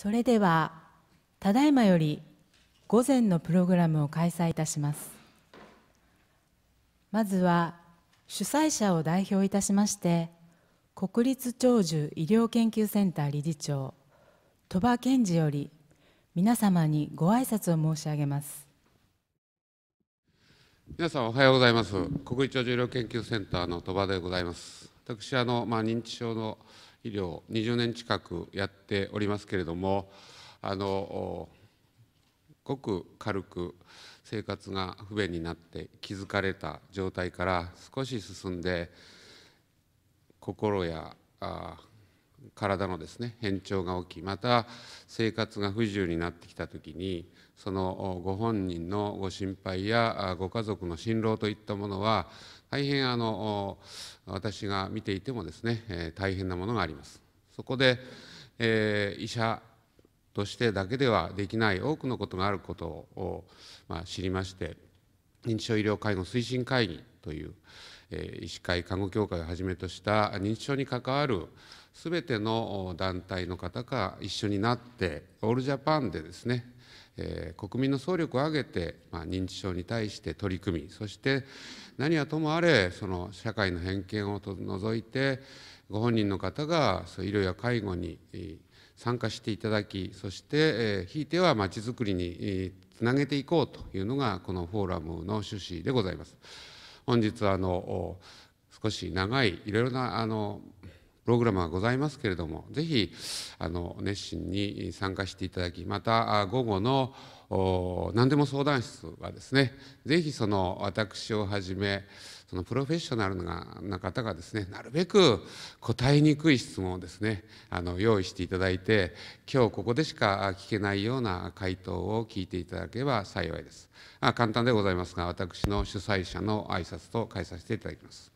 それではただいまより午前のプログラムを開催いたしますまずは主催者を代表いたしまして国立長寿医療研究センター理事長鳥羽健二より皆様にご挨拶を申し上げます皆さんおはようございます国立長寿医療研究センターの鳥羽でございます私あの、まあ、認知症の医療20年近くやっておりますけれどもあのごく軽く生活が不便になって気づかれた状態から少し進んで心やあ体のですね変調が起きまた生活が不自由になってきた時にそのご本人のご心配やご家族の心労といったものは大変あの私が見ていてもですね大変なものがあります。そこで、えー、医者としてだけではできない多くのことがあることを、まあ、知りまして認知症医療介護推進会議という、医師会看護協会をはじめとした認知症に関わるすべての団体の方が一緒になってオールジャパンでですね国民の総力を挙げて、認知症に対して取り組みそして何はともあれその社会の偏見を除いてご本人の方が医療や介護に参加していただきそして、ひいてはまちづくりにつなげていこうというのがこのフォーラムの趣旨でございます。本日あの少し長いいろいろなあのプログラムはございますけれどもぜひあの熱心に参加していただきまた午後の何でも相談室はですねぜひその私をはじめそのプロフェッショナルな方がですねなるべく答えにくい質問をですねあの用意していただいて今日ここでしか聞けないような回答を聞いていただければ幸いです。あ簡単でございますが私の主催者の挨拶と変えさせていただきます。